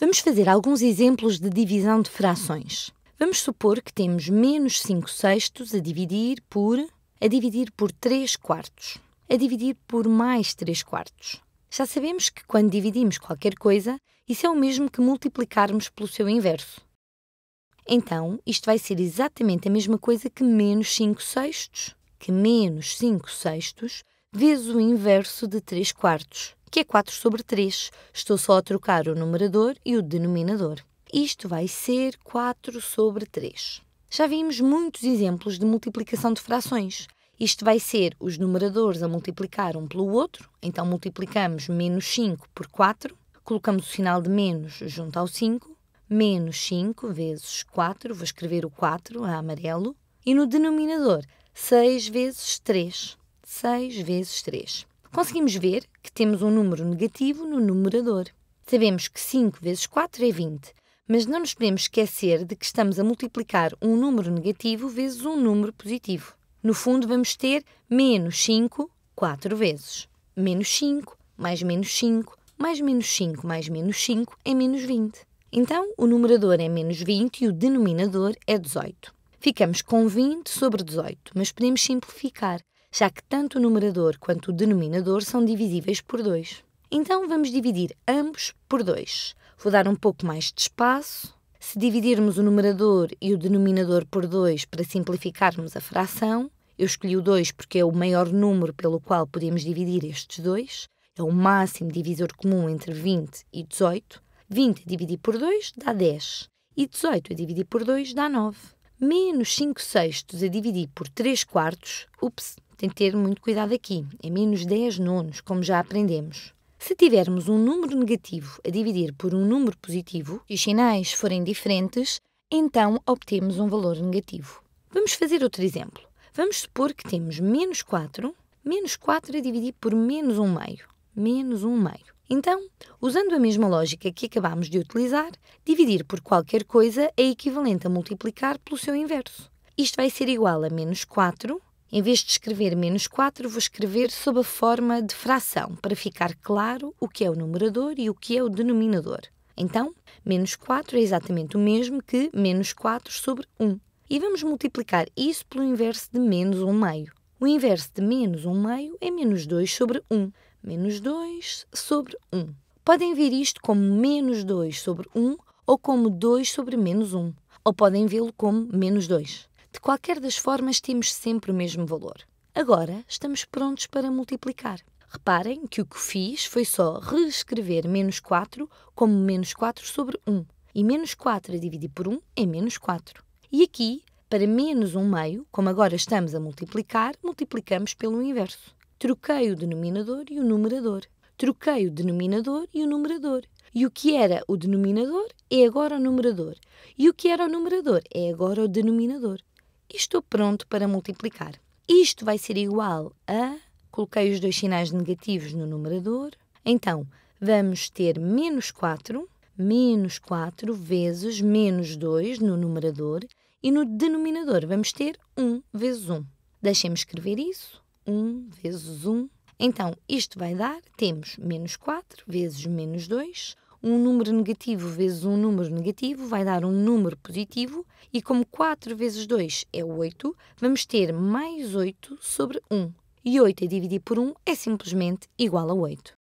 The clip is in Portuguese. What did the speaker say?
Vamos fazer alguns exemplos de divisão de frações. Vamos supor que temos menos 5 sextos a dividir por. a dividir por 3 quartos. A dividir por mais 3 quartos. Já sabemos que quando dividimos qualquer coisa, isso é o mesmo que multiplicarmos pelo seu inverso. Então, isto vai ser exatamente a mesma coisa que menos 5 sextos, que menos 5 sextos, vezes o inverso de 3 quartos, que é 4 sobre 3. Estou só a trocar o numerador e o denominador. Isto vai ser 4 sobre 3. Já vimos muitos exemplos de multiplicação de frações. Isto vai ser os numeradores a multiplicar um pelo outro, então multiplicamos menos 5 por 4, colocamos o sinal de menos junto ao 5, menos 5 vezes 4, vou escrever o 4 a amarelo, e no denominador 6 vezes 3, 6 vezes 3 conseguimos ver que temos um número negativo no numerador. Sabemos que 5 vezes 4 é 20, mas não nos podemos esquecer de que estamos a multiplicar um número negativo vezes um número positivo. No fundo, vamos ter menos 5 4 vezes. Menos 5, mais menos 5, mais menos 5, mais menos 5 é menos 20. Então, o numerador é menos 20 e o denominador é 18. Ficamos com 20 sobre 18, mas podemos simplificar já que tanto o numerador quanto o denominador são divisíveis por 2. Então vamos dividir ambos por 2. Vou dar um pouco mais de espaço. Se dividirmos o numerador e o denominador por 2 para simplificarmos a fração, eu escolhi o 2 porque é o maior número pelo qual podemos dividir estes dois, é o máximo divisor comum entre 20 e 18. 20 é dividido por 2 dá 10 e 18 a dividir por 2 dá 9. Menos 5 sextos a é dividir por 3 quartos, ups, tem que ter muito cuidado aqui, é menos 10 nonos, como já aprendemos. Se tivermos um número negativo a dividir por um número positivo e os sinais forem diferentes, então obtemos um valor negativo. Vamos fazer outro exemplo. Vamos supor que temos menos 4, menos 4 a dividir por menos 1 meio, menos 1 meio. Então, usando a mesma lógica que acabámos de utilizar, dividir por qualquer coisa é equivalente a multiplicar pelo seu inverso. Isto vai ser igual a menos 4 em vez de escrever menos 4, vou escrever sob a forma de fração, para ficar claro o que é o numerador e o que é o denominador. Então, menos 4 é exatamente o mesmo que menos 4 sobre 1. E vamos multiplicar isso pelo inverso de menos 1 meio. O inverso de menos 1 meio é menos 2 sobre 1. Menos 2 sobre 1. Podem ver isto como menos 2 sobre 1 ou como 2 sobre menos 1. Ou podem vê-lo como menos 2. De qualquer das formas, temos sempre o mesmo valor. Agora estamos prontos para multiplicar. Reparem que o que fiz foi só reescrever menos 4 como menos 4 sobre 1. E menos 4 a dividir por 1 é menos 4. E aqui, para menos 1 meio, como agora estamos a multiplicar, multiplicamos pelo inverso. Troquei o denominador e o numerador. Troquei o denominador e o numerador. E o que era o denominador é agora o numerador. E o que era o numerador é agora o denominador e estou pronto para multiplicar. Isto vai ser igual a. Coloquei os dois sinais negativos no numerador. Então, vamos ter menos 4, menos 4 vezes menos 2 no numerador e no denominador vamos ter 1 vezes 1. Deixem-me escrever isso. 1 vezes 1. Então, isto vai dar, temos menos 4 vezes menos 2, um número negativo vezes um número negativo vai dar um número positivo, e como 4 vezes 2 é 8, vamos ter mais 8 sobre 1. E 8 a é dividir por 1 é simplesmente igual a 8.